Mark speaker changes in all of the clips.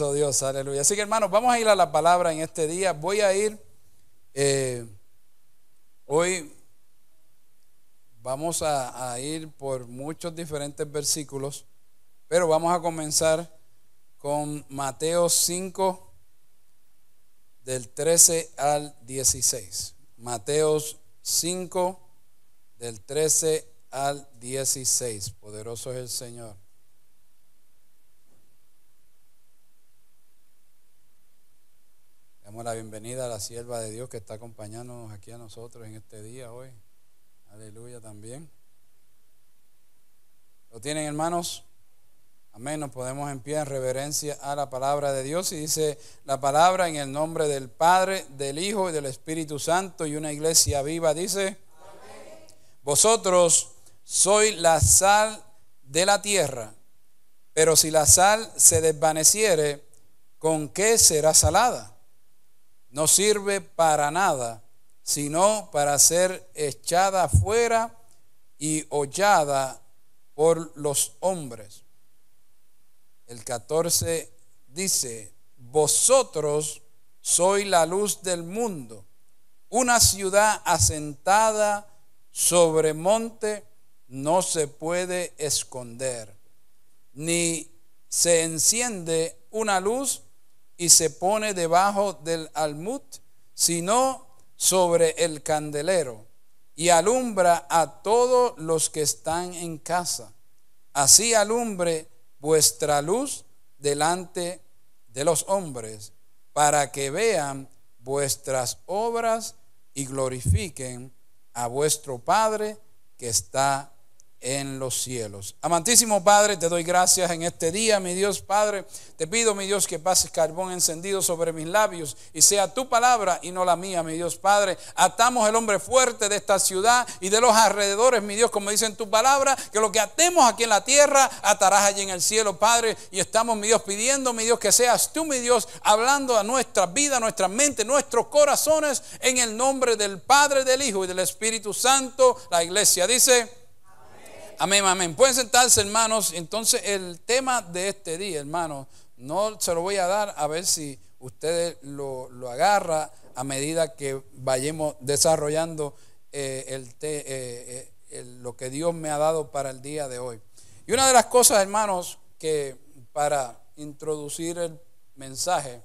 Speaker 1: Oh, Dios, aleluya. Así que hermanos, vamos a ir a la palabra en este día. Voy a ir, eh, hoy vamos a, ir por muchos diferentes versículos, pero vamos a comenzar con Mateo 5, del 13 al 16. Mateo 5, del 13 al 16. Poderoso es el Señor. Damos la bienvenida a la sierva de Dios que está acompañándonos aquí a nosotros en este día hoy. Aleluya también. ¿Lo tienen hermanos? Amén, nos podemos en pie en reverencia a la palabra de Dios y dice la palabra en el nombre del Padre, del Hijo y del Espíritu Santo y una iglesia viva dice, Amén. vosotros sois la sal de la tierra, pero si la sal se desvaneciere, ¿con qué será salada? no sirve para nada, sino para ser echada fuera y hollada por los hombres. El 14 dice, vosotros sois la luz del mundo, una ciudad asentada sobre monte no se puede esconder, ni se enciende una luz y se pone debajo del almud, sino sobre el candelero y alumbra a todos los que están en casa. Así alumbre vuestra luz delante de los hombres, para que vean vuestras obras y glorifiquen a vuestro Padre que está en los cielos. Amantísimo Padre, te doy gracias en este día, mi Dios Padre. Te pido, mi Dios, que pases carbón encendido sobre mis labios y sea tu palabra y no la mía, mi Dios Padre. Atamos el hombre fuerte de esta ciudad y de los alrededores, mi Dios, como dicen tu palabra, que lo que atemos aquí en la tierra, atarás allí en el cielo, Padre. Y estamos, mi Dios, pidiendo, mi Dios, que seas tú, mi Dios, hablando a nuestra vida, nuestra mente, nuestros corazones, en el nombre del Padre, del Hijo y del Espíritu Santo. La iglesia dice... Amén, amén. Pueden sentarse, hermanos. Entonces, el tema de este día, hermanos, no se lo voy a dar a ver si ustedes lo, lo agarra a medida que vayamos desarrollando eh, eh, eh, el lo que Dios me ha dado para el día de hoy. Y una de las cosas, hermanos, que para introducir el mensaje,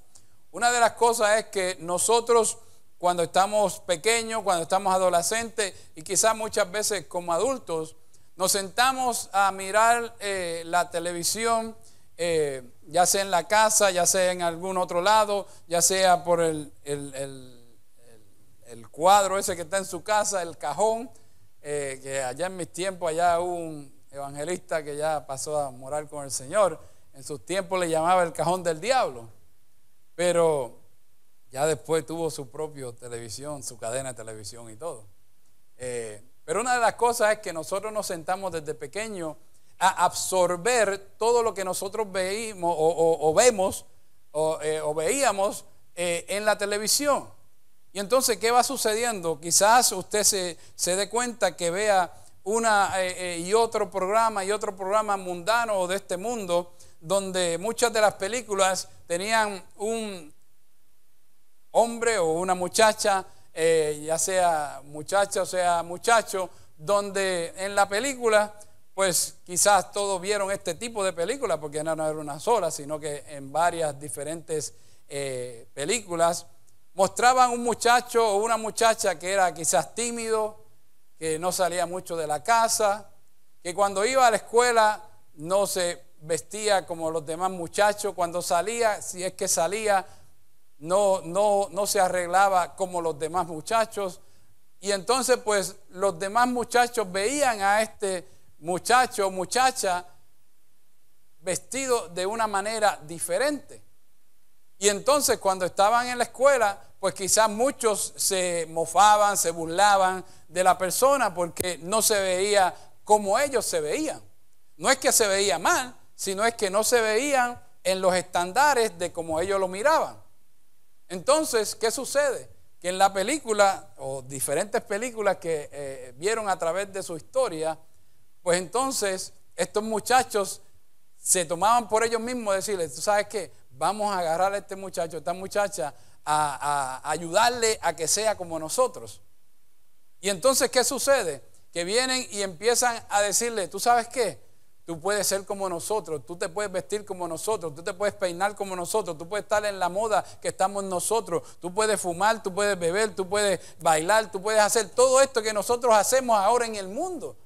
Speaker 1: una de las cosas es que nosotros cuando estamos pequeños, cuando estamos adolescentes y quizás muchas veces como adultos, nos sentamos a mirar eh, la televisión, eh, ya sea en la casa, ya sea en algún otro lado, ya sea por el, el, cuadro ese que está en su casa, el cajón, eh, que allá en mis tiempos, allá un evangelista que ya pasó a morar con el Señor, en sus tiempos le llamaba el cajón del diablo, pero ya después tuvo su propia televisión, su cadena de televisión y todo. Pero una de las cosas es que nosotros nos sentamos desde pequeños a absorber todo lo que nosotros veíamos o, vemos o, eh, veíamos eh, en la televisión. Y entonces, ¿qué va sucediendo? Quizás usted se, dé cuenta que vea una eh, y otro programa y otro programa mundano o de este mundo, donde muchas de las películas tenían un hombre o una muchacha eh, ya sea muchacha o sea muchacho, donde en la película, pues quizás todos vieron este tipo de película, porque no, era una sola, sino que en varias diferentes eh, películas, mostraban un muchacho o una muchacha que era quizás tímido, que no salía mucho de la casa, que cuando iba a la escuela no se vestía como los demás muchachos, cuando salía, si es que salía, no, no, no se arreglaba como los demás muchachos. Y entonces pues los demás muchachos veían a este muchacho o muchacha vestido de una manera diferente. Y entonces cuando estaban en la escuela, pues quizás muchos se mofaban, se burlaban de la persona porque no se veía como ellos se veían. No es que se veía mal, sino es que no se veían en los estándares de como ellos lo miraban. Entonces, ¿qué sucede? Que en la película, o diferentes películas que eh, vieron a través de su historia, pues entonces estos muchachos se tomaban por ellos mismos decirle tú sabes qué, vamos a agarrar a este muchacho, a esta muchacha, a, a, ayudarle a que sea como nosotros. Y entonces, ¿qué sucede? Que vienen y empiezan a decirle, tú sabes qué, Tú puedes ser como nosotros, tú te puedes vestir como nosotros, tú te puedes peinar como nosotros, tú puedes estar en la moda que estamos nosotros, tú puedes fumar, tú puedes beber, tú puedes bailar, tú puedes hacer todo esto que nosotros hacemos ahora en el mundo.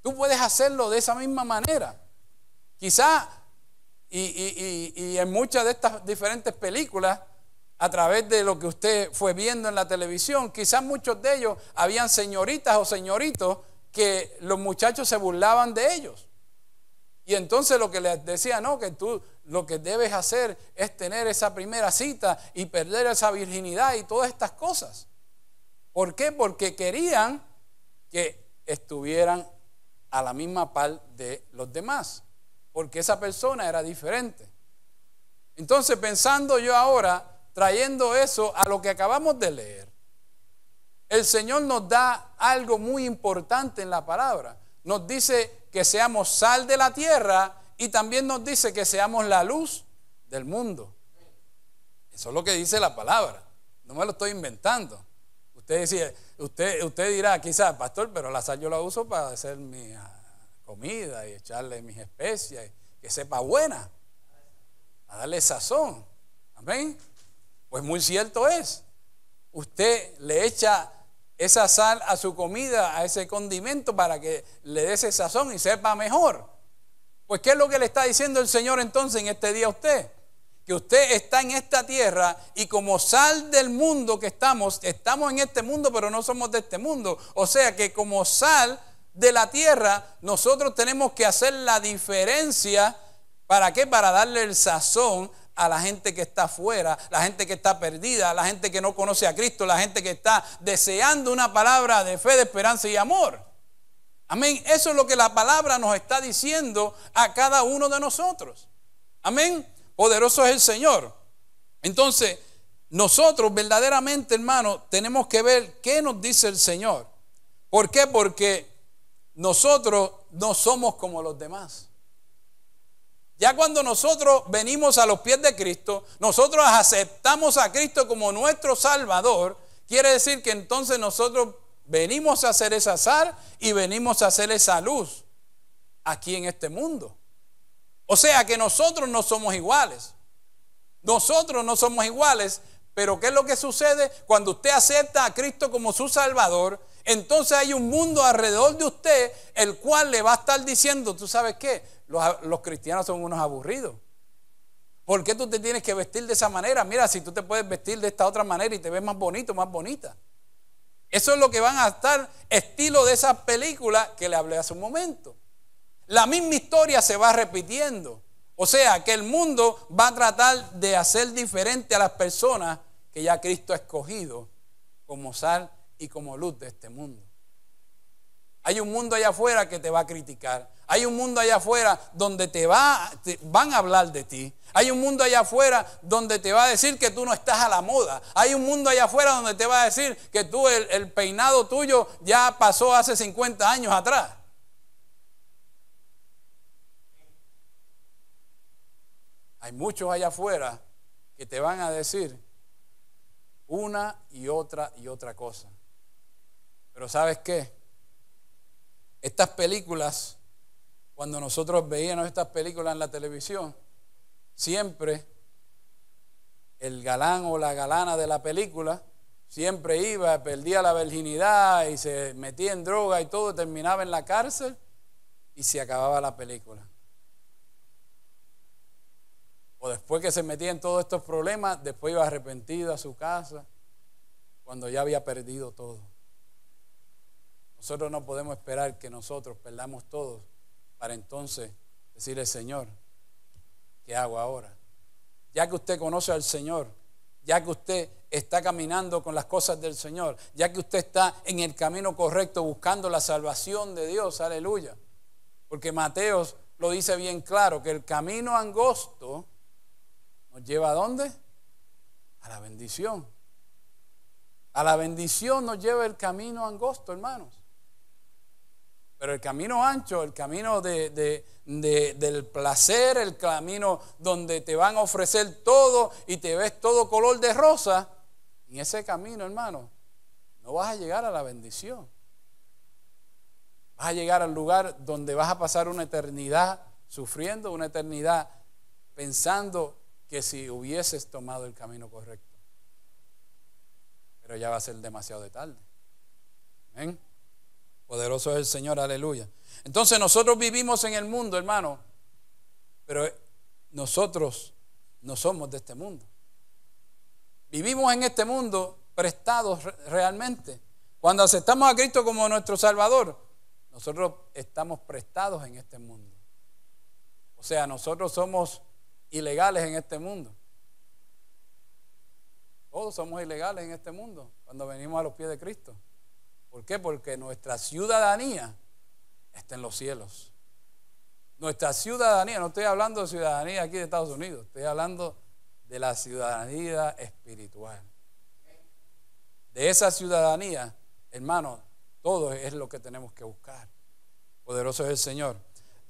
Speaker 1: Tú puedes hacerlo de esa misma manera. Quizá, y, y en muchas de estas diferentes películas, a través de lo que usted fue viendo en la televisión, quizás muchos de ellos habían señoritas o señoritos que los muchachos se burlaban de ellos. Y entonces lo que les decía, no, que tú lo que debes hacer es tener esa primera cita y perder esa virginidad y todas estas cosas. ¿Por qué? Porque querían que estuvieran a la misma par de los demás, porque esa persona era diferente. Entonces, pensando yo ahora, trayendo eso a lo que acabamos de leer, el Señor nos da algo muy importante en la palabra. Nos dice que seamos sal de la tierra y también nos dice que seamos la luz del mundo. Eso es lo que dice la palabra. No me lo estoy inventando. Usted, dice usted, usted dirá, quizás, pastor, pero la sal yo la uso para hacer mi ah, comida y echarle mis especias, que sepa buena, a darle sazón. Amén. Pues muy cierto es. Usted le echa esa sal a su comida, a ese condimento para que le dé ese sazón y sepa mejor. Pues ¿qué es lo que le está diciendo el Señor entonces en este día a usted? Que usted está en esta tierra y como sal del mundo que estamos, estamos en este mundo pero no somos de este mundo. O sea que como sal de la tierra nosotros tenemos que hacer la diferencia. ¿Para qué? Para darle el sazón a la gente que está afuera, la gente que está perdida, la gente que no conoce a Cristo, la gente que está deseando una palabra de fe, de esperanza y amor. Amén. Eso es lo que la palabra nos está diciendo a cada uno de nosotros. Amén. Poderoso es el Señor. Entonces, nosotros verdaderamente, hermanos, tenemos que ver qué nos dice el Señor. ¿Por qué? Porque nosotros no somos como los demás. Ya cuando nosotros venimos a los pies de Cristo, nosotros aceptamos a Cristo como nuestro Salvador, quiere decir que entonces nosotros venimos a hacer esa sal y venimos a hacer esa luz aquí en este mundo. O sea que nosotros no somos iguales. Nosotros no somos iguales, pero ¿qué es lo que sucede cuando usted acepta a Cristo como su Salvador? entonces hay un mundo alrededor de usted el cual le va a estar diciendo, tú sabes qué, los, cristianos son unos aburridos. ¿Por qué tú te tienes que vestir de esa manera? Mira, si tú te puedes vestir de esta otra manera y te ves más bonito, más bonita. Eso es lo que van a estar estilo de esa película que le hablé hace un momento. La misma historia se va repitiendo. O sea, que el mundo va a tratar de hacer diferente a las personas que ya Cristo ha escogido como sal y como luz de este mundo. Hay un mundo allá afuera que te va a criticar. Hay un mundo allá afuera donde te, va, van a hablar de ti. Hay un mundo allá afuera donde te va a decir que tú no estás a la moda. Hay un mundo allá afuera donde te va a decir que tú, el peinado tuyo ya pasó hace 50 años atrás. Hay muchos allá afuera que te van a decir una y otra y otra cosa. Pero ¿sabes qué? Estas películas, cuando nosotros veíamos estas películas en la televisión, siempre el galán o la galana de la película siempre iba, perdía la virginidad y se metía en droga y todo, terminaba en la cárcel y se acababa la película. O después que se metía en todos estos problemas, después iba arrepentido a su casa cuando ya había perdido todo. Nosotros no podemos esperar que nosotros perdamos todos para entonces decirle, Señor, ¿qué hago ahora? Ya que usted conoce al Señor, ya que usted está caminando con las cosas del Señor, ya que usted está en el camino correcto buscando la salvación de Dios, aleluya. Porque Mateos lo dice bien claro, que el camino angosto nos lleva a dónde? A la bendición. A la bendición nos lleva el camino angosto, hermanos. Pero el camino ancho, el camino del placer, el camino donde te van a ofrecer todo y te ves todo color de rosa, en ese camino, hermano, no vas a llegar a la bendición. Vas a llegar al lugar donde vas a pasar una eternidad sufriendo, una eternidad pensando que si hubieses tomado el camino correcto. Pero ya va a ser demasiado de tarde. Amén. Poderoso es el Señor, aleluya. Entonces nosotros vivimos en el mundo, hermano, pero eh, nosotros no somos de este mundo. Vivimos en este mundo prestados realmente. Cuando aceptamos a Cristo como nuestro Salvador, nosotros estamos prestados en este mundo. O sea, nosotros somos ilegales en este mundo. Todos somos ilegales en este mundo cuando venimos a los pies de Cristo. ¿Por qué? Porque nuestra ciudadanía está en los cielos. Nuestra ciudadanía, no estoy hablando de ciudadanía aquí de Estados Unidos, estoy hablando de la ciudadanía espiritual. De esa ciudadanía, hermano, todo es lo que tenemos que buscar. Poderoso es el Señor.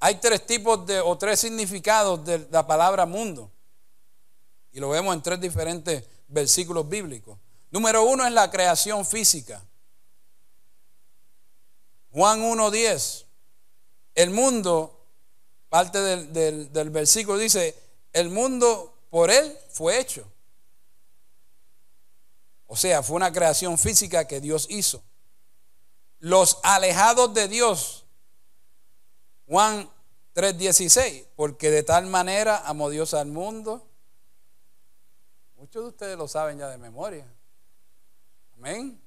Speaker 1: Hay tres tipos de, o tres significados de la palabra mundo. Y lo vemos en tres diferentes versículos bíblicos. Número uno es la creación física. Juan 1.10. El mundo, parte del, versículo dice, el mundo por él fue hecho. O sea, fue una creación física que Dios hizo. Los alejados de Dios, Juan 3:16, porque de tal manera amó Dios al mundo. Muchos de ustedes lo saben ya de memoria. Amén.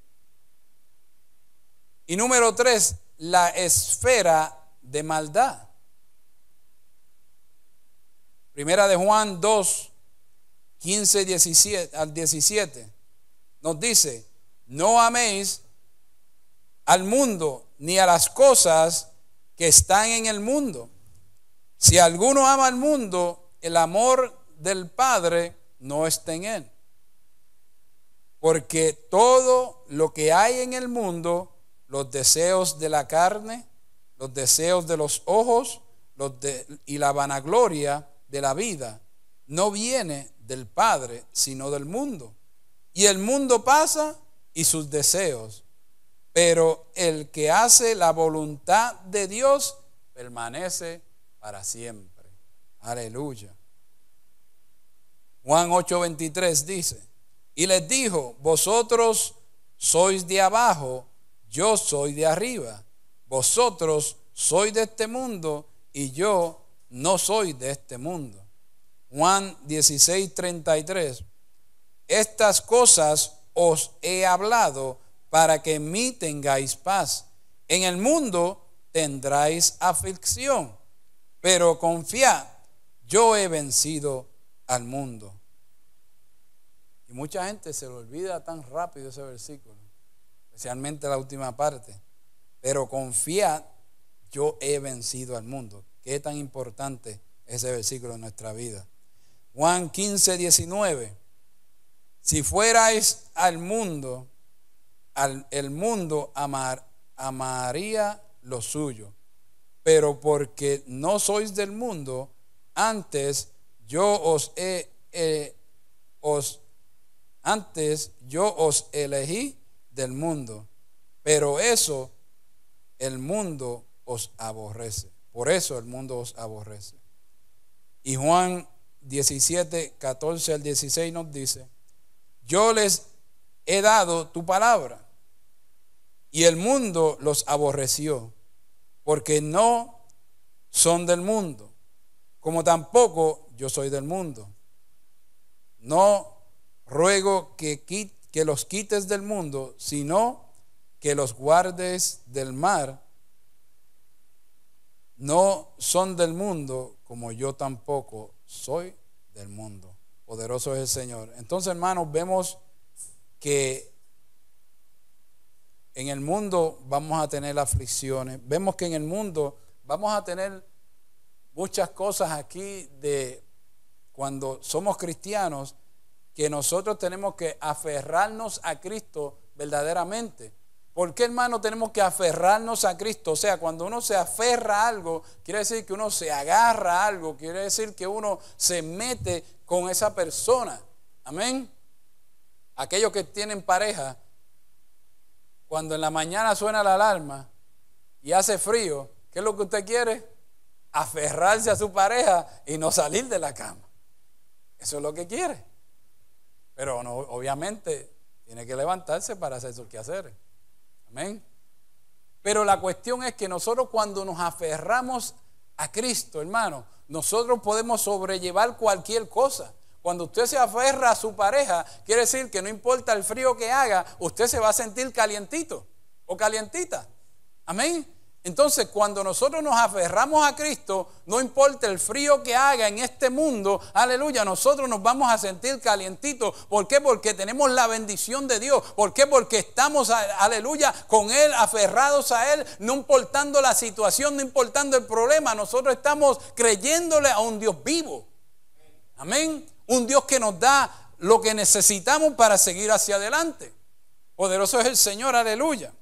Speaker 1: Y número tres, la esfera de maldad. Primera de Juan 2, 15 17, al 17 nos dice, no améis al mundo ni a las cosas que están en el mundo. Si alguno ama al mundo, el amor del Padre no está en él. Porque todo lo que hay en el mundo, los deseos de la carne, los deseos de los ojos los y la vanagloria de la vida. No viene del Padre, sino del mundo. Y el mundo pasa y sus deseos. Pero el que hace la voluntad de Dios permanece para siempre. Aleluya. Juan 8:23 dice, y les dijo, vosotros sois de abajo, yo soy de arriba, vosotros sois de este mundo y yo no soy de este mundo. Juan 16, 33. Estas cosas os he hablado para que en mí tengáis paz. En el mundo tendráis aflicción, pero confiad, yo he vencido al mundo. Y mucha gente se lo olvida tan rápido ese versículo especialmente la última parte. Pero confiad, yo he vencido al mundo. Qué tan importante ese versículo en nuestra vida. Juan 15, 19. Si fuerais al mundo, al, el mundo amar, amaría lo suyo. Pero porque no sois del mundo, antes yo os he, eh, os, antes yo os elegí del mundo, pero eso el mundo os aborrece. Por eso el mundo os aborrece. Y Juan 17, 14 al 16 nos dice, yo les he dado tu palabra y el mundo los aborreció porque no son del mundo, como tampoco yo soy del mundo. No ruego que quiten que los quites del mundo, sino que los guardes del mar. No son del mundo, como yo tampoco soy del mundo. Poderoso es el Señor. Entonces, hermanos, vemos que en el mundo vamos a tener aflicciones. Vemos que en el mundo vamos a tener muchas cosas aquí de cuando somos cristianos que nosotros tenemos que aferrarnos a Cristo verdaderamente. ¿Por qué, hermano, tenemos que aferrarnos a Cristo? O sea, cuando uno se aferra a algo, quiere decir que uno se agarra a algo, quiere decir que uno se mete con esa persona. Amén. Aquellos que tienen pareja, cuando en la mañana suena la alarma y hace frío, ¿qué es lo que usted quiere? Aferrarse a su pareja y no salir de la cama. Eso es lo que quiere. Pero no, obviamente tiene que levantarse para hacer sus quehaceres. Amén. Pero la cuestión es que nosotros cuando nos aferramos a Cristo, hermano, nosotros podemos sobrellevar cualquier cosa. Cuando usted se aferra a su pareja, quiere decir que no importa el frío que haga, usted se va a sentir calientito o calientita. Amén. Entonces, cuando nosotros nos aferramos a Cristo, no importa el frío que haga en este mundo, aleluya, nosotros nos vamos a sentir calientitos. ¿Por qué? Porque tenemos la bendición de Dios. ¿Por qué? Porque estamos, aleluya, con Él, aferrados a Él, no importando la situación, no importando el problema. Nosotros estamos creyéndole a un Dios vivo. Amén. Un Dios que nos da lo que necesitamos para seguir hacia adelante. Poderoso es el Señor, aleluya.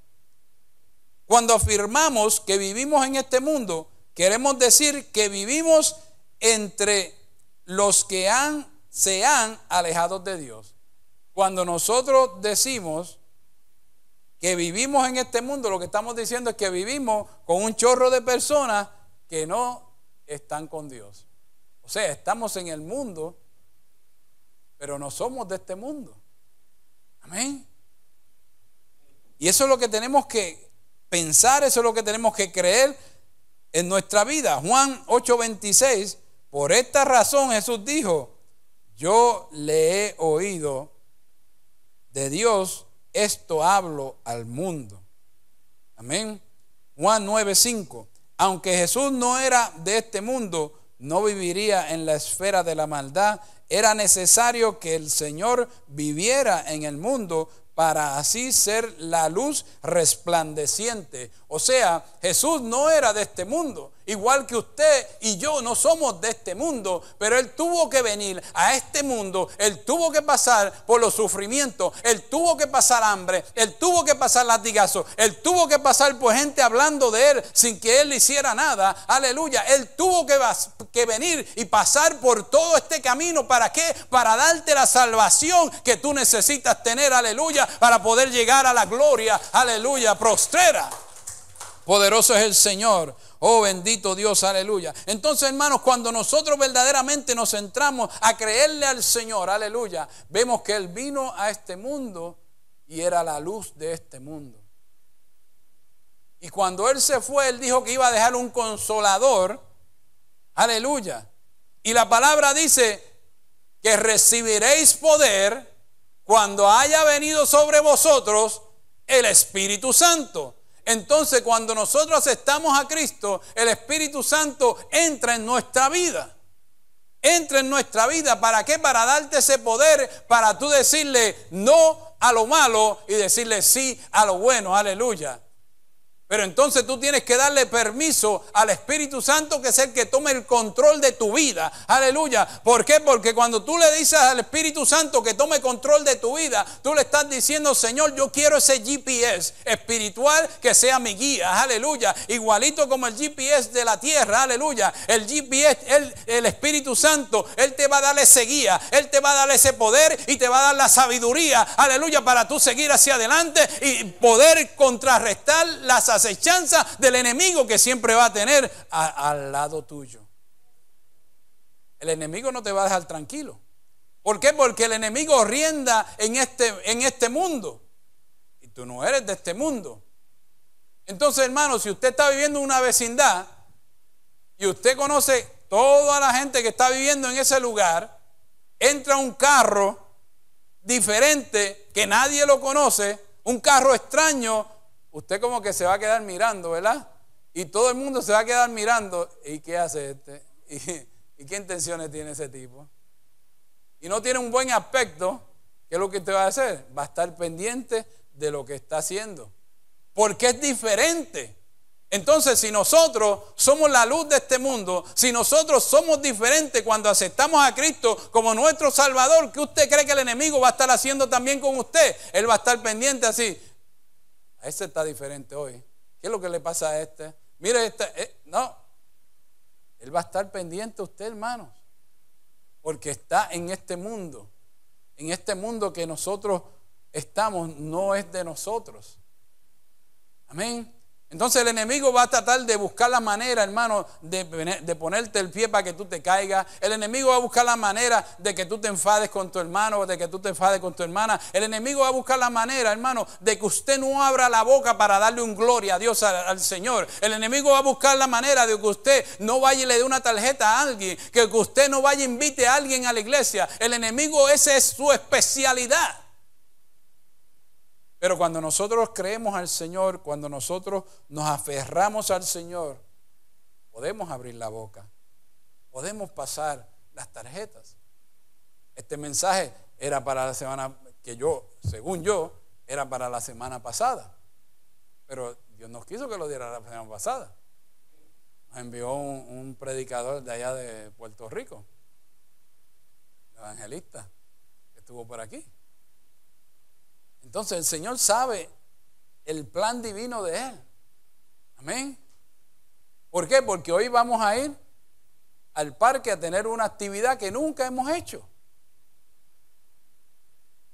Speaker 1: Cuando afirmamos que vivimos en este mundo, queremos decir que vivimos entre los que han, se han alejado de Dios. Cuando nosotros decimos que vivimos en este mundo, lo que estamos diciendo es que vivimos con un chorro de personas que no están con Dios. O sea, estamos en el mundo, pero no somos de este mundo. Amén. Y eso es lo que tenemos que pensar, eso es lo que tenemos que creer en nuestra vida. Juan 8:26, por esta razón Jesús dijo, yo le he oído de Dios, esto hablo al mundo. Amén. Juan 9:5, aunque Jesús no era de este mundo, no viviría en la esfera de la maldad. Era necesario que el Señor viviera en el mundo para así ser la luz resplandeciente. O sea, Jesús no era de este mundo igual que usted y yo no somos de este mundo, pero Él tuvo que venir a este mundo, Él tuvo que pasar por los sufrimientos, Él tuvo que pasar hambre, Él tuvo que pasar latigazos, Él tuvo que pasar por gente hablando de Él sin que Él hiciera nada, aleluya, Él tuvo que, venir y pasar por todo este camino, ¿para qué? Para darte la salvación que tú necesitas tener, aleluya, para poder llegar a la gloria, aleluya, prostrera. Poderoso es el Señor. Oh bendito Dios, aleluya. Entonces, hermanos, cuando nosotros verdaderamente nos centramos a creerle al Señor, aleluya, vemos que Él vino a este mundo y era la luz de este mundo. Y cuando Él se fue, Él dijo que iba a dejar un consolador. Aleluya. Y la palabra dice que recibiréis poder cuando haya venido sobre vosotros el Espíritu Santo. Entonces cuando nosotros aceptamos a Cristo, el Espíritu Santo entra en nuestra vida. Entra en nuestra vida. ¿Para qué? Para darte ese poder, para tú decirle no a lo malo y decirle sí a lo bueno. Aleluya. Pero entonces tú tienes que darle permiso al Espíritu Santo que es el que tome el control de tu vida. Aleluya. ¿Por qué? Porque cuando tú le dices al Espíritu Santo que tome control de tu vida, tú le estás diciendo, Señor, yo quiero ese GPS espiritual que sea mi guía. Aleluya. Igualito como el GPS de la tierra. Aleluya. El GPS, el, Espíritu Santo, Él te va a dar ese guía. Él te va a dar ese poder y te va a dar la sabiduría. Aleluya. Para tú seguir hacia adelante y poder contrarrestar las acechanza del enemigo que siempre va a tener al lado tuyo. El enemigo no te va a dejar tranquilo. ¿Por qué? Porque el enemigo rienda en este, en este mundo. Y tú no eres de este mundo. Entonces, hermano, si usted está viviendo una vecindad y usted conoce toda la gente que está viviendo en ese lugar, entra un carro diferente que nadie lo conoce, un carro extraño usted como que se va a quedar mirando, ¿verdad? Y todo el mundo se va a quedar mirando. ¿Y qué hace este? ¿Y, qué intenciones tiene ese tipo? Y no tiene un buen aspecto. ¿Qué es lo que usted va a hacer? Va a estar pendiente de lo que está haciendo. Porque es diferente. Entonces, si nosotros somos la luz de este mundo, si nosotros somos diferentes cuando aceptamos a Cristo como nuestro Salvador, ¿qué usted cree que el enemigo va a estar haciendo también con usted? Él va a estar pendiente así. A este está diferente hoy. ¿Qué es lo que le pasa a este? Mire, este, eh, no. Él va a estar pendiente a usted, hermanos. Porque está en este mundo. En este mundo que nosotros estamos, no es de nosotros. Amén. Entonces el enemigo va a tratar de buscar la manera, hermano, de, ponerte el pie para que tú te caigas. El enemigo va a buscar la manera de que tú te enfades con tu hermano, o de que tú te enfades con tu hermana. El enemigo va a buscar la manera, hermano, de que usted no abra la boca para darle un gloria a Dios, al, Señor. El enemigo va a buscar la manera de que usted no vaya y le dé una tarjeta a alguien, que usted no vaya e invite a alguien a la iglesia. El enemigo, esa es su especialidad. Pero cuando nosotros creemos al Señor, cuando nosotros nos aferramos al Señor, podemos abrir la boca, podemos pasar las tarjetas. Este mensaje era para la semana que yo, según yo, era para la semana pasada. Pero Dios nos quiso que lo diera la semana pasada. Nos envió un, predicador de allá de Puerto Rico, evangelista, que estuvo por aquí. Entonces el Señor sabe el plan divino de Él. Amén. ¿Por qué? Porque hoy vamos a ir al parque a tener una actividad que nunca hemos hecho.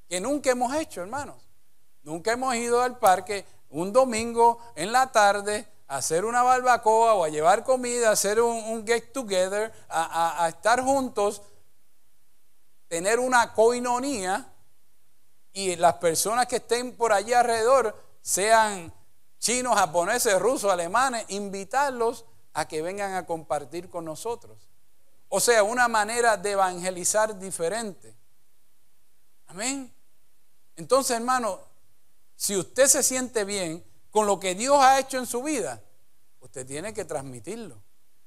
Speaker 1: Que nunca hemos hecho, hermanos. Nunca hemos ido al parque un domingo en la tarde a hacer una barbacoa o a llevar comida, a hacer un, get together, a, a estar juntos, tener una coinonía y las personas que estén por allí alrededor, sean chinos, japoneses, rusos, alemanes, invitarlos a que vengan a compartir con nosotros. O sea, una manera de evangelizar diferente. Amén. Entonces, hermano, si usted se siente bien con lo que Dios ha hecho en su vida, usted tiene que transmitirlo.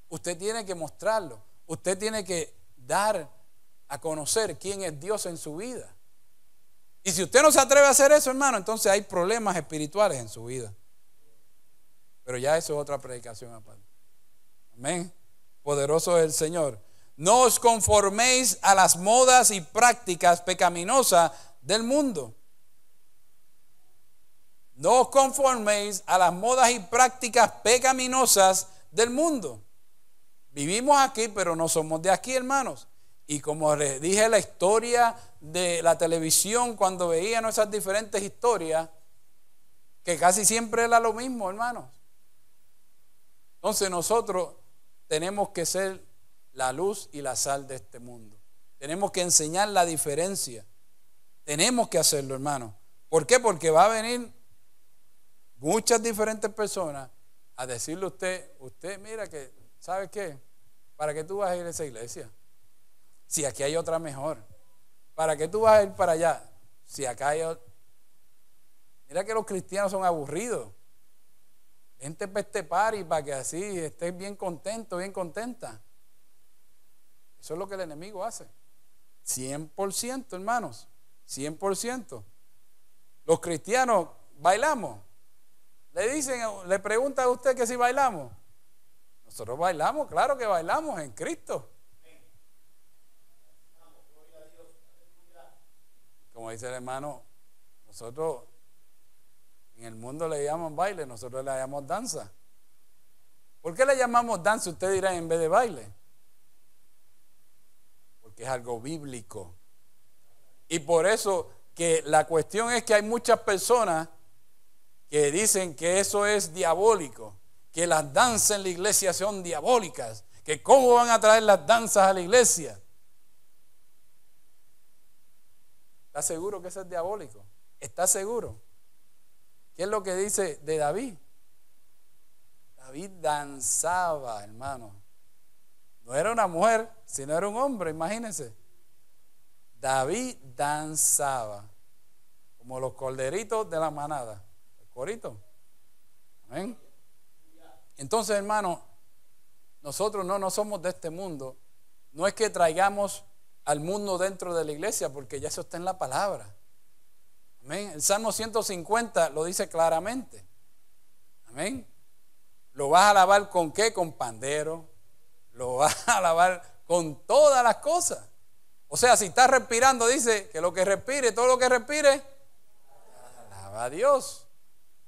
Speaker 1: Usted tiene que mostrarlo. Usted tiene que dar a conocer quién es Dios en su vida. Y si usted no se atreve a hacer eso, hermano, entonces hay problemas espirituales en su vida. Pero ya eso es otra predicación aparte. Amén. Poderoso es el Señor. No os conforméis a las modas y prácticas pecaminosas del mundo. No os conforméis a las modas y prácticas pecaminosas del mundo. Vivimos aquí, pero no somos de aquí, hermanos. Y como les dije, la historia de la televisión, cuando veían esas diferentes historias, que casi siempre era lo mismo, hermanos. Entonces nosotros tenemos que ser la luz y la sal de este mundo. Tenemos que enseñar la diferencia. Tenemos que hacerlo, hermano ¿Por qué? Porque va a venir muchas diferentes personas a decirle a usted, usted mira que, ¿sabe qué? ¿Para qué tú vas a ir a esa iglesia? Si aquí hay otra mejor. ¿Para qué tú vas a ir para allá? Si acá hay otra. Mira que los cristianos son aburridos. Vente para este party para que así estés bien contento, bien contenta. Eso es lo que el enemigo hace. 100%, hermanos. 100%. Los cristianos bailamos. Le dicen, le pregunta a usted que si bailamos. Nosotros bailamos, claro que bailamos en Cristo. dice el hermano, nosotros en el mundo le llaman baile, nosotros le llamamos danza. ¿Por qué le llamamos danza, usted dirá, en vez de baile? Porque es algo bíblico. Y por eso que la cuestión es que hay muchas personas que dicen que eso es diabólico, que las danzas en la iglesia son diabólicas, que cómo van a traer las danzas a la iglesia. Está seguro que eso es diabólico? está seguro? ¿Qué es lo que dice de David? David danzaba, hermano. No era una mujer, sino era un hombre, imagínense. David danzaba, como los corderitos de la manada. El corito. Amén. Entonces, hermano, nosotros no, no somos de este mundo. No es que traigamos al mundo dentro de la iglesia, porque ya se está en la palabra. Amén. El Salmo 150 lo dice claramente. Amén. Lo vas a alabar con qué? Con pandero. Lo vas a alabar con todas las cosas. O sea, si estás respirando, dice que lo que respire, todo lo que respire, alaba a Dios.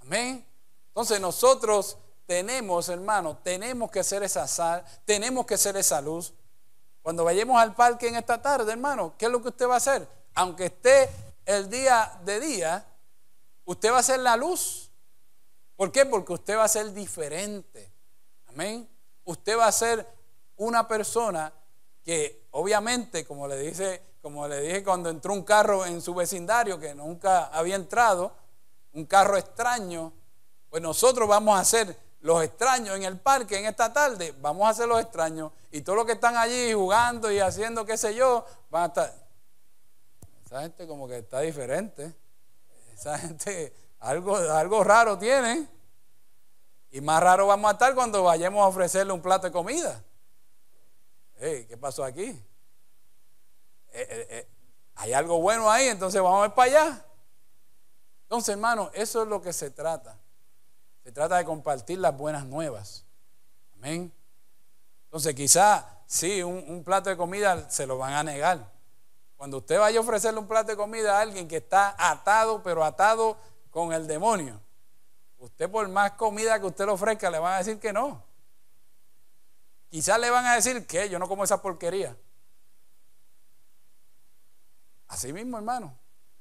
Speaker 1: Amén. Entonces nosotros tenemos, hermano, tenemos que ser esa sal, tenemos que ser esa luz, cuando vayamos al parque en esta tarde, hermano, ¿qué es lo que usted va a hacer? Aunque esté el día de día, usted va a ser la luz. ¿Por qué? Porque usted va a ser diferente. Amén. Usted va a ser una persona que obviamente, como le dice, como le dije cuando entró un carro en su vecindario que nunca había entrado, un carro extraño, pues nosotros vamos a ser los extraños en el parque en esta tarde, vamos a hacer los extraños. Y todos los que están allí jugando y haciendo qué sé yo, van a estar. Esa gente como que está diferente. Esa gente algo, algo raro tiene. Y más raro vamos a estar cuando vayamos a ofrecerle un plato de comida. ¿Qué pasó aquí? Eh, eh, eh, hay algo bueno ahí, entonces vamos a ir para allá. Entonces, hermano, eso es lo que se trata. Se trata de compartir las buenas nuevas. Amén. Entonces quizá, sí, un, plato de comida se lo van a negar. Cuando usted vaya a ofrecerle un plato de comida a alguien que está atado, pero atado con el demonio, usted por más comida que usted le ofrezca, le van a decir que no. Quizás le van a decir que yo no como esa porquería. Así mismo, hermano,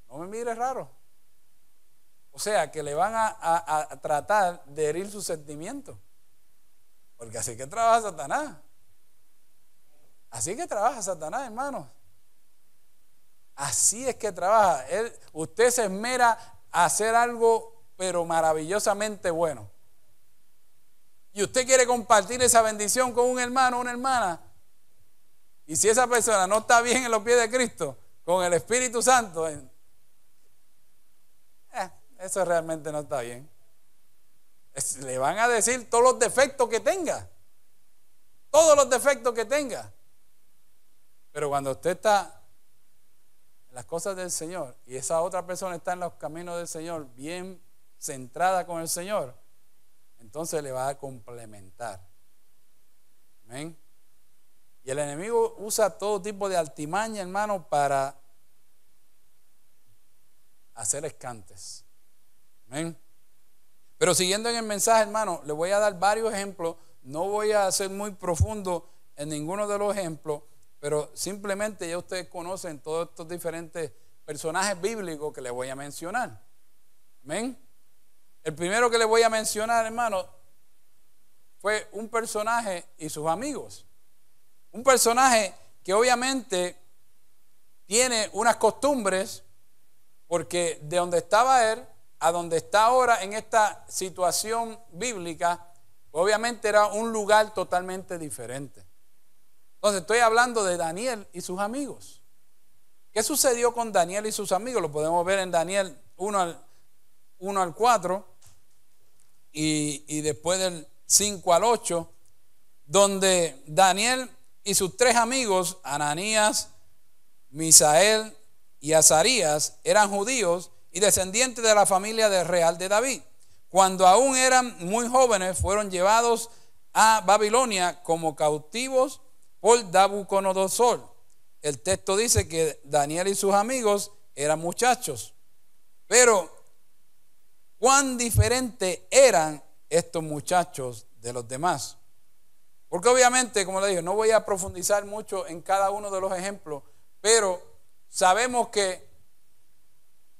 Speaker 1: no me mire raro. O sea, que le van a, tratar de herir su sentimiento, Porque así que trabaja Satanás. Así que trabaja Satanás, hermanos. Así es que trabaja. Él, usted se esmera a hacer algo, pero maravillosamente bueno. Y usted quiere compartir esa bendición con un hermano una hermana. Y si esa persona no está bien en los pies de Cristo, con el Espíritu Santo, eso realmente no está bien. le van a decir todos los defectos que tenga. Todos los defectos que tenga. Pero cuando usted está en las cosas del Señor y esa otra persona está en los caminos del Señor, bien centrada con el Señor, entonces le va a complementar. Amén. Y el enemigo usa todo tipo de altimaña, hermano, para hacer escantes. Amén. Pero siguiendo en el mensaje, hermano, le voy a dar varios ejemplos. No voy a ser muy profundo en ninguno de los ejemplos, pero simplemente ya ustedes conocen todos estos diferentes personajes bíblicos que les voy a mencionar. Amén. El primero que les voy a mencionar, hermano, fue un personaje y sus amigos. Un personaje que obviamente tiene unas costumbres, porque de donde estaba él, a donde está ahora en esta situación bíblica, obviamente era un lugar totalmente diferente. Entonces estoy hablando de Daniel y sus amigos. ¿Qué sucedió con Daniel y sus amigos? Lo podemos ver en Daniel 1 al, 4 y, y después del 5 al 8, donde Daniel y sus tres amigos, Ananías, Misael y Azarías, eran judíos y descendiente de la familia de real de David. Cuando aún eran muy jóvenes, fueron llevados a Babilonia como cautivos por Nabucodonosor. El texto dice que Daniel y sus amigos eran muchachos. Pero, ¿cuán diferentes eran estos muchachos de los demás? Porque obviamente, como le digo, no voy a profundizar mucho en cada uno de los ejemplos, pero sabemos que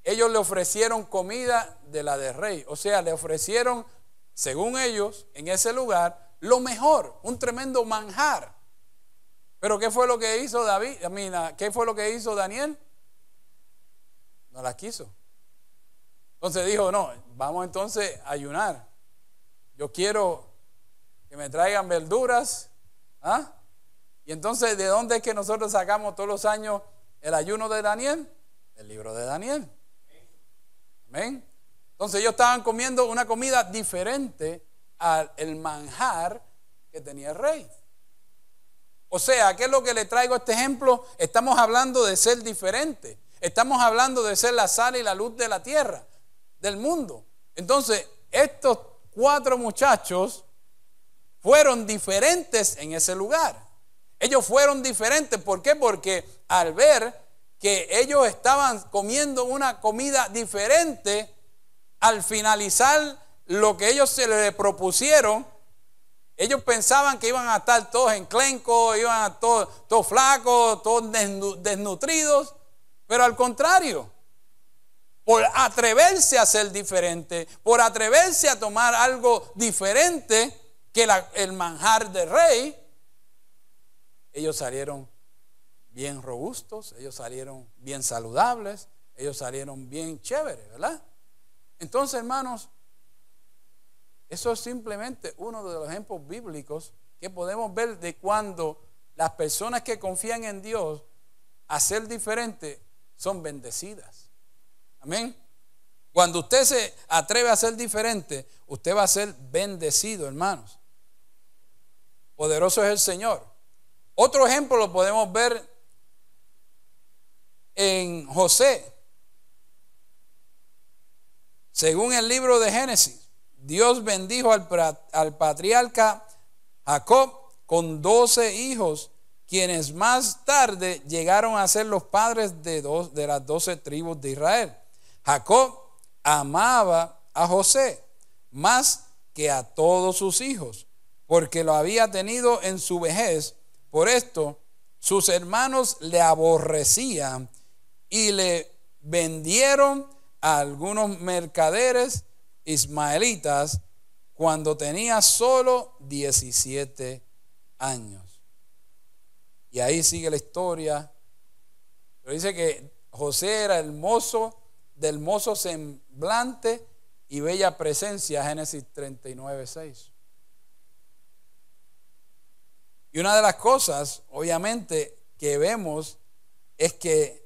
Speaker 1: ellos le ofrecieron comida de la de rey. O sea, le ofrecieron, según ellos, en ese lugar, lo mejor, un tremendo manjar. Pero ¿qué fue lo que hizo David? Ah, ¿qué fue lo que hizo Daniel? No la quiso. Entonces dijo, no, vamos entonces a ayunar. Yo quiero que me traigan verduras. ¿ah? Y entonces, ¿de dónde es que nosotros sacamos todos los años el ayuno de Daniel? El libro de Daniel ven Entonces ellos estaban comiendo una comida diferente al manjar que tenía el rey. O sea, ¿qué es lo que le traigo a este ejemplo? Estamos hablando de ser diferente. Estamos hablando de ser la sal y la luz de la tierra, del mundo. Entonces, estos cuatro muchachos fueron diferentes en ese lugar. Ellos fueron diferentes. ¿Por qué? Porque al ver que ellos estaban comiendo una comida diferente al finalizar lo que ellos se le propusieron. Ellos pensaban que iban a estar todos enclencos iban a todos, todos flacos, todos desnutridos, pero al contrario, por atreverse a ser diferente, por atreverse a tomar algo diferente que el manjar del rey, ellos salieron bien robustos, ellos salieron bien saludables, ellos salieron bien chéveres, ¿verdad? Entonces, hermanos, eso es simplemente uno de los ejemplos bíblicos que podemos ver de cuando las personas que confían en Dios a ser diferente son bendecidas. Amén. Cuando usted se atreve a ser diferente, usted va a ser bendecido, hermanos. Poderoso es el Señor. Otro ejemplo lo podemos ver en José. Según el libro de Génesis, Dios bendijo al, patriarca Jacob con doce hijos, quienes más tarde llegaron a ser los padres de, de las doce tribus de Israel. Jacob amaba a José más que a todos sus hijos, porque lo había tenido en su vejez. Por esto, sus hermanos le aborrecían y le vendieron a algunos mercaderes ismaelitas cuando tenía solo 17 años. Y ahí sigue la historia. Pero dice que José era el mozo Del mozo semblante y bella presencia, Génesis 39, 6. Y una de las cosas, obviamente, que vemos es que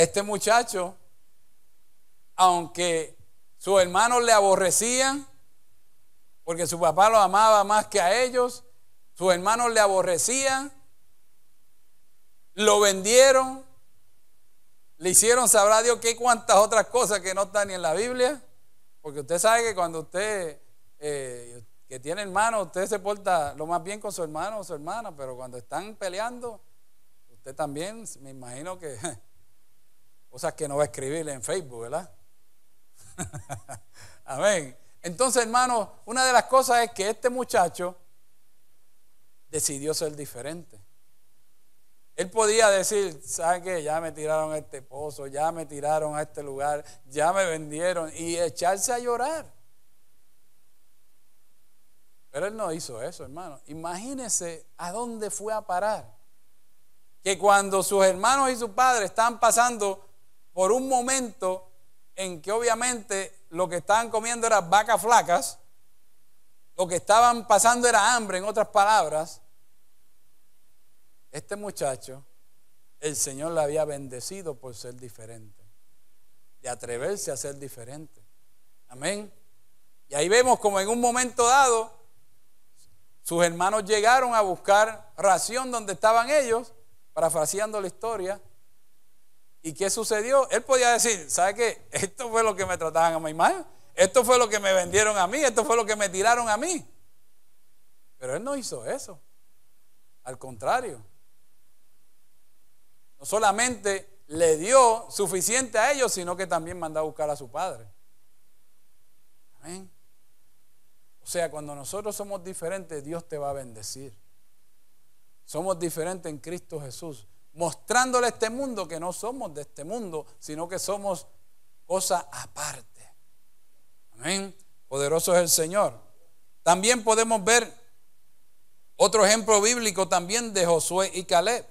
Speaker 1: este muchacho, aunque sus hermanos le aborrecían, porque su papá lo amaba más que a ellos, sus hermanos le aborrecían, lo vendieron, le hicieron, sabrá Dios, que cuantas otras cosas que no están ni en la Biblia, porque usted sabe que cuando usted, eh, que tiene hermano, usted se porta lo más bien con su hermano o su hermana, pero cuando están peleando, usted también, me imagino que Cosas que no va a escribirle en Facebook, ¿verdad? Amén. Entonces, hermano, una de las cosas es que este muchacho decidió ser diferente. Él podía decir, ¿sabe qué? Ya me tiraron a este pozo, ya me tiraron a este lugar, ya me vendieron y echarse a llorar. Pero él no hizo eso, hermano. Imagínese a dónde fue a parar. Que cuando sus hermanos y sus padres estaban pasando por un momento en que obviamente lo que estaban comiendo eran vacas flacas, lo que estaban pasando era hambre, en otras palabras, este muchacho, el Señor le había bendecido por ser diferente, de atreverse a ser diferente. Amén. Y ahí vemos como en un momento dado, sus hermanos llegaron a buscar ración donde estaban ellos, parafraseando la historia, ¿Y qué sucedió? Él podía decir, ¿sabe qué? Esto fue lo que me trataban a mi mal, esto fue lo que me vendieron a mí, esto fue lo que me tiraron a mí. Pero él no hizo eso. Al contrario, no solamente le dio suficiente a ellos, sino que también mandó a buscar a su padre. Amén. O sea, cuando nosotros somos diferentes, Dios te va a bendecir. Somos diferentes en Cristo Jesús mostrándole a este mundo que no somos de este mundo, sino que somos cosa aparte. Amén. Poderoso es el Señor. También podemos ver otro ejemplo bíblico también de Josué y Caleb.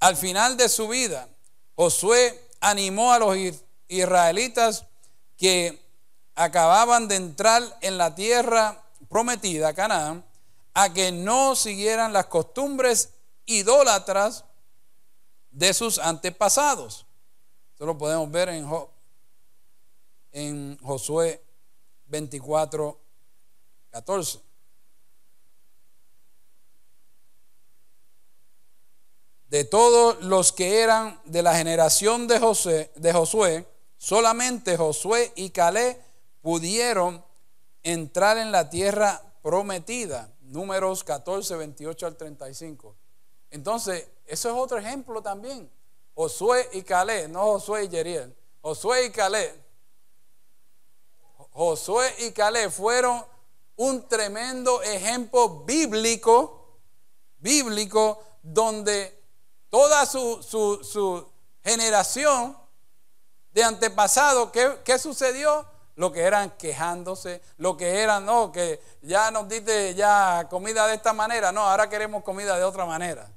Speaker 1: Al final de su vida, Josué animó a los israelitas que acababan de entrar en la tierra prometida, Canaán, a que no siguieran las costumbres idólatras de sus antepasados. Esto lo podemos ver en, en Josué 24, 14. De todos los que eran de la generación de, José, de Josué, solamente Josué y Calé pudieron entrar en la tierra prometida. Números 14, 28 al 35. Entonces, eso es otro ejemplo también. Josué y Calé no Josué y Yeriel. Josué y Calé Josué y Calé fueron un tremendo ejemplo bíblico, bíblico, donde toda su, su, generación de antepasados, ¿qué, sucedió? Lo que eran quejándose, lo que eran, no, que ya nos dice ya comida de esta manera, no, ahora queremos comida de otra manera.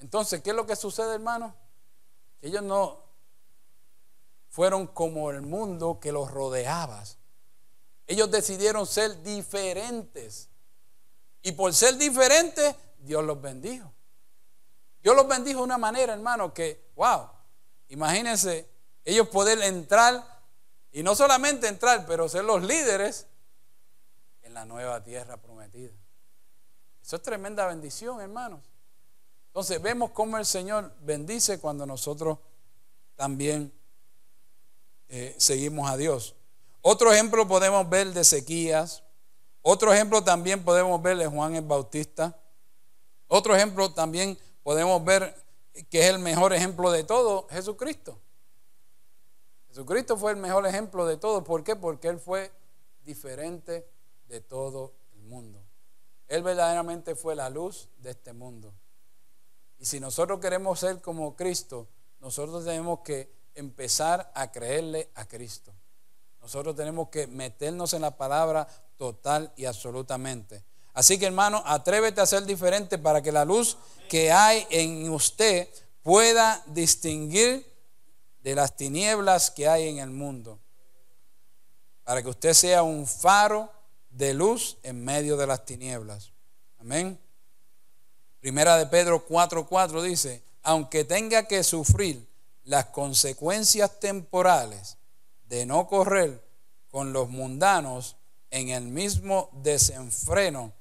Speaker 1: Entonces, ¿qué es lo que sucede, hermano? ellos no fueron como el mundo que los rodeaba. Ellos decidieron ser diferentes. Y por ser diferentes, Dios los bendijo. Dios los bendijo de una manera, hermano, que, wow, imagínense ellos poder entrar y no solamente entrar, pero ser los líderes en la nueva tierra prometida. Eso es tremenda bendición, hermanos. Entonces vemos cómo el Señor bendice cuando nosotros también eh, seguimos a Dios. Otro ejemplo podemos ver de sequías Otro ejemplo también podemos ver de Juan el Bautista. Otro ejemplo también podemos ver que es el mejor ejemplo de todo, Jesucristo. Jesucristo fue el mejor ejemplo de todo. ¿Por qué? Porque Él fue diferente de todo el mundo. Él verdaderamente fue la luz de este mundo. Y si nosotros queremos ser como Cristo, nosotros tenemos que empezar a creerle a Cristo. Nosotros tenemos que meternos en la palabra total y absolutamente. Así que hermano, atrévete a ser diferente para que la luz que hay en usted pueda distinguir de las tinieblas que hay en el mundo. Para que usted sea un faro de luz en medio de las tinieblas. Amén. Primera de Pedro 4:4 dice, aunque tenga que sufrir las consecuencias temporales de no correr con los mundanos en el mismo desenfreno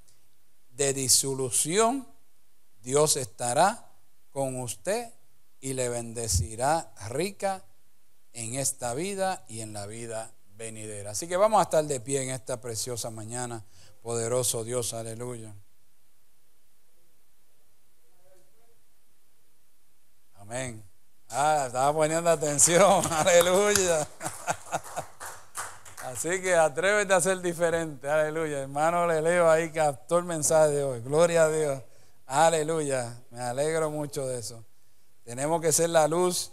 Speaker 1: de disolución, Dios estará con usted y le bendecirá rica en esta vida y en la vida venidera. Así que vamos a estar de pie en esta preciosa mañana. Poderoso Dios, aleluya. Amén. Ah, estaba poniendo atención, aleluya. Así que atrévete a ser diferente, aleluya. Hermano le leo ahí captó el mensaje de hoy, gloria a Dios, aleluya. Me alegro mucho de eso. Tenemos que ser la luz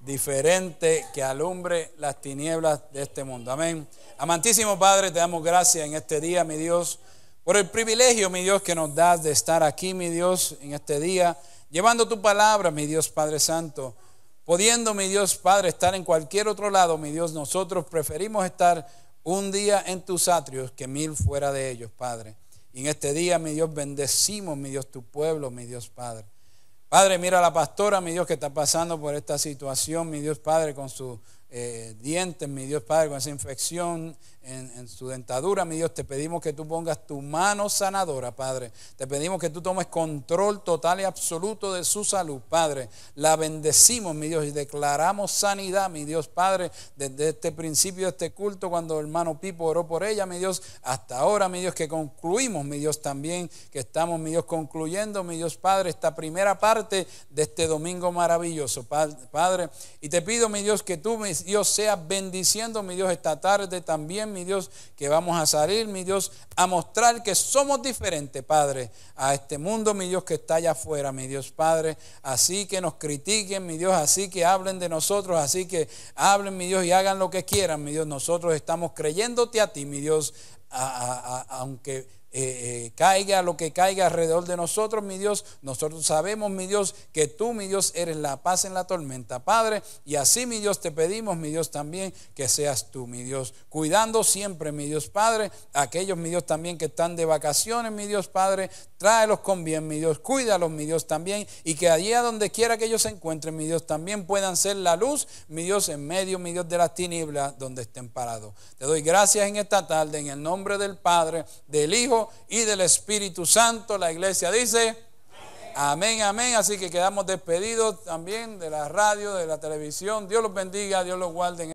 Speaker 1: diferente que alumbre las tinieblas de este mundo. Amén. Amantísimo Padre, te damos gracias en este día, mi Dios, por el privilegio, mi Dios, que nos das de estar aquí, mi Dios, en este día llevando tu palabra, mi Dios Padre Santo. Pudiendo, mi Dios Padre, estar en cualquier otro lado, mi Dios, nosotros preferimos estar un día en tus atrios que mil fuera de ellos, Padre. Y en este día, mi Dios, bendecimos, mi Dios, tu pueblo, mi Dios Padre. Padre, mira a la pastora, mi Dios, que está pasando por esta situación, mi Dios Padre, con sus eh, dientes, mi Dios Padre, con esa infección en, su dentadura, mi Dios, te pedimos que tú pongas tu mano sanadora, Padre. Te pedimos que tú tomes control total y absoluto de su salud, Padre. La bendecimos, mi Dios, y declaramos sanidad, mi Dios, Padre, desde este principio de este culto, cuando el hermano Pipo oró por ella, mi Dios, hasta ahora, mi Dios, que concluimos, mi Dios, también, que estamos, mi Dios, concluyendo, mi Dios, Padre, esta primera parte de este domingo maravilloso, Padre. Y te pido, mi Dios, que tú, mi Dios, seas bendiciendo, mi Dios, esta tarde también mi Dios, que vamos a salir, mi Dios, a mostrar que somos diferentes, Padre, a este mundo, mi Dios, que está allá afuera, mi Dios, Padre. Así que nos critiquen, mi Dios, así que hablen de nosotros, así que hablen, mi Dios, y hagan lo que quieran, mi Dios. Nosotros estamos creyéndote a ti, mi Dios, aunque caiga lo que caiga alrededor de nosotros, mi Dios, nosotros sabemos, mi Dios, que tú, mi Dios, eres la paz en la tormenta, Padre. Y así, mi Dios, te pedimos, mi Dios, también que seas tú, mi Dios, cuidando siempre, mi Dios, Padre, aquellos, mi Dios, también que están de vacaciones, mi Dios, Padre, tráelos con bien, mi Dios, cuídalos, mi Dios, también, y que allí a donde quiera que ellos se encuentren, mi Dios, también puedan ser la luz, mi Dios, en medio, mi Dios, de las tinieblas donde estén parados. Te doy gracias en esta tarde, en el nombre del Padre, del Hijo, y del Espíritu Santo. La iglesia dice, amén, amén. Así que quedamos despedidos también de la radio, de la televisión. Dios los bendiga, Dios los guarde.